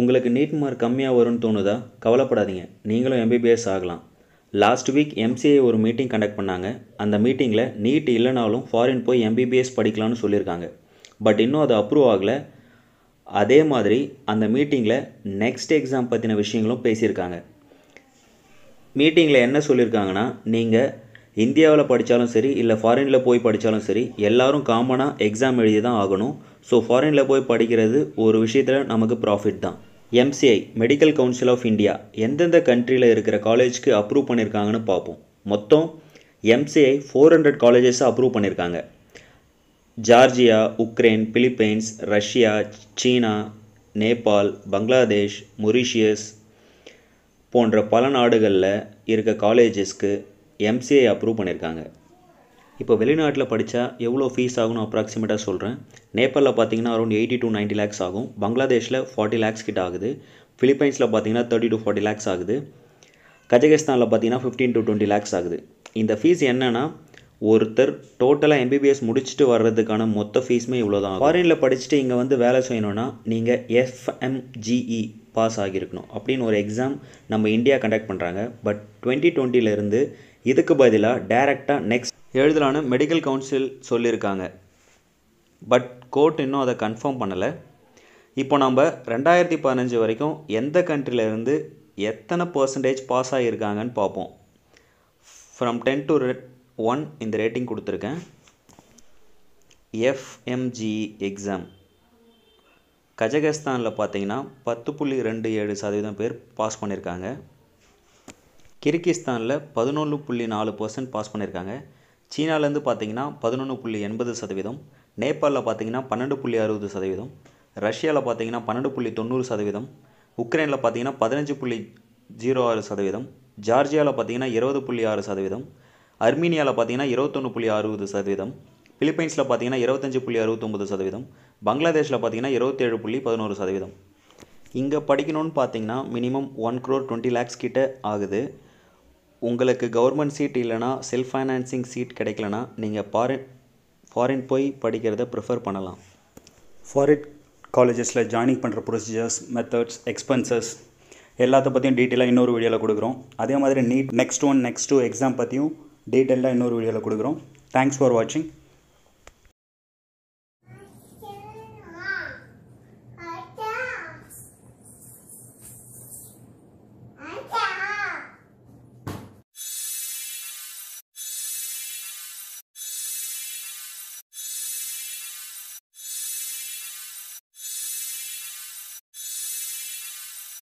உங்களுக்கு NEET mark கம்மியாக வரும்னு தோணுதா கவலைப்படாதீங்க நீங்களும் எம்பிபிஎஸ் ஆகலாம் லாஸ்ட் வீக் எம்சிஏ ஒரு மீட்டிங் கண்டக்ட் பண்ணாங்க அந்த மீட்டிங்கில் நீட் இல்லைனாலும் ஃபாரின் போய் எம்பிபிஎஸ் படிக்கலாம்னு சொல்லியிருக்காங்க பட் இன்னும் அது அப்ரூவ் ஆகலை அதே மாதிரி அந்த மீட்டிங்கில் நெக்ஸ்ட் எக்ஸாம் பற்றின விஷயங்களும் பேசியிருக்காங்க மீட்டிங்கில் என்ன சொல்லியிருக்காங்கன்னா நீங்கள் இந்தியாவில் படித்தாலும் சரி இல்லை ஃபாரினில் போய் படித்தாலும் சரி எல்லோரும் காமனாக எக்ஸாம் எழுதி தான் ஆகணும் ஸோ ஃபாரினில் போய் படிக்கிறது ஒரு விஷயத்தில் நமக்கு ப்ராஃபிட் தான் MCI medical council of India எந்தெந்த கண்ட்ரியில் இருக்கிற காலேஜ்க்கு அப்ரூவ் பண்ணியிருக்காங்கன்னு பார்ப்போம் மொத்தம் எம்சிஐ ஃபோர் ஹண்ட்ரட் காலேஜஸை அப்ரூவ் பண்ணியிருக்காங்க Georgia Ukraine Philippines Russia China Nepal Bangladesh Mauritius போன்ற பல நாடுகளில் இருக்க காலேஜஸ்க்கு எம்சிஐ அப்ரூவ் பண்ணியிருக்காங்க இப்போ வெளிநாட்டில் படித்தா எவ்வளோ ஃபீஸ் ஆகும்னு அப்ராக்சிமேட்டாக சொல்கிறேன் நேபாளில் பார்த்தீங்கன்னா around eighty to ninety lakhs ஆகும் பங்களாதேஷில் ஃபார்ட்டி லேக்ஸ் கிட்ட ஆகுது ஃபிலிப்பைன்ஸில் பார்த்தீங்கன்னா தேர்ட்டி டு ஃபார்ட்டி லேக்ஸ் ஆகுது கஜகஸ்தானில் பார்த்தீங்கன்னா ஃபிஃப்டீன் டு டுவெண்ட்டி லேக்ஸ் ஆகுது இந்த ஃபீஸ் என்னென்னா ஒருத்தர் டோட்டலாக எம்பிபிஎஸ் முடிச்சுட்டு வர்றதுக்கான மொத்த ஃபீஸுமே இவ்வளோ தான் ஃபாரினில் படிச்சுட்டு இங்கே வந்து வேலை செய்யணும்னா நீங்கள் எஃப்எம்ஜிஇ பாஸ் ஆகியிருக்கணும் அப்படின்னு ஒரு எக்ஸாம் நம்ம இந்தியா கண்டக்ட் பண்ணுறாங்க பட் டுவெண்ட்டி டுவெண்ட்டிலேருந்து இதுக்கு பதிலாக டேரெக்டாக நெக்ஸ்ட் எழுதலான்னு மெடிக்கல் கவுன்சில் சொல்லியிருக்காங்க பட் கோர்ட் இன்னும் அதை கன்ஃபார்ம் பண்ணலை இப்போ நம்ம ரெண்டாயிரத்தி பதினஞ்சு வரைக்கும் எந்த கண்ட்ரிலேருந்து எத்தனை பர்சன்டேஜ் பாஸ் ஆகியிருக்காங்கன்னு பார்ப்போம் ஃப்ரம் டென் டு ஒன் இந்த ரேட்டிங் கொடுத்துருக்கேன் எஃப்எம்ஜி எக்ஸாம் கஜகஸ்தானில் பார்த்தீங்கன்னா பத்து புள்ளி ரெண்டு ஏழு சதவீதம் பேர் பாஸ் பண்ணியிருக்காங்க கிர்கிஸ்தானில் பதினொன்று புள்ளி நாலு பர்சன்ட் பாஸ் பண்ணியிருக்காங்க சீனாலேருந்து பார்த்தீங்கன்னா பதினொன்று புள்ளி எண்பது சதவீதம் நேபாளில் பார்த்தீங்கன்னா பன்னெண்டு புள்ளி அறுபது சதவீதம் ரஷ்யாவில் பார்த்தீங்கன்னா பன்னெண்டு புள்ளி தொண்ணூறு சதவீதம் உக்ரைனில் பார்த்தீங்கன்னா பதினஞ்சு புள்ளி ஜீரோ ஆறு சதவீதம் ஜார்ஜியாவில் பார்த்தீங்கன்னா இருபது புள்ளி ஆறு சதவீதம் அர்மீனியாவில் பார்த்தீங்கன்னா இருபத்தொன்று புள்ளி அறுபது சதவீதம் பிலிப்பைன்ஸில் பார்த்தீங்கன்னா இருபத்தஞ்சு புள்ளி அறுபத்தொம்பது சதவீதம் பங்களாதேஷில் பார்த்தீங்கன்னா இருபத்தேழு புள்ளி பதினோரு சதவீதம் இங்கே படிக்கணும்னு பார்த்தீங்கன்னா minimum one crore twenty lakhs கிட்ட ஆகுது உங்களுக்கு கவர்மெண்ட் சீட் இல்லைனா செல்ஃப் ஃபைனான்சிங் சீட் கிடைக்கலனா நீங்கள் ஃபாரின் ஃபாரின் போய் படிக்கிறத ப்ரிஃபர் பண்ணலாம் ஃபாரின் காலேஜஸில் ஜாயினிங் பண்ணுற ப்ரொசீஜர்ஸ் மெத்தட்ஸ் எக்ஸ்பென்சஸ் எல்லாத்த பற்றியும் டீட்டெயிலாக இன்னொரு வீடியோவில் கொடுக்குறோம் அதே மாதிரி NEET next one next two exam பற்றியும் டீட்டெயிலாக இன்னொரு வீடியோவில் கொடுக்குறோம் தேங்க்ஸ் ஃபார் வாட்சிங்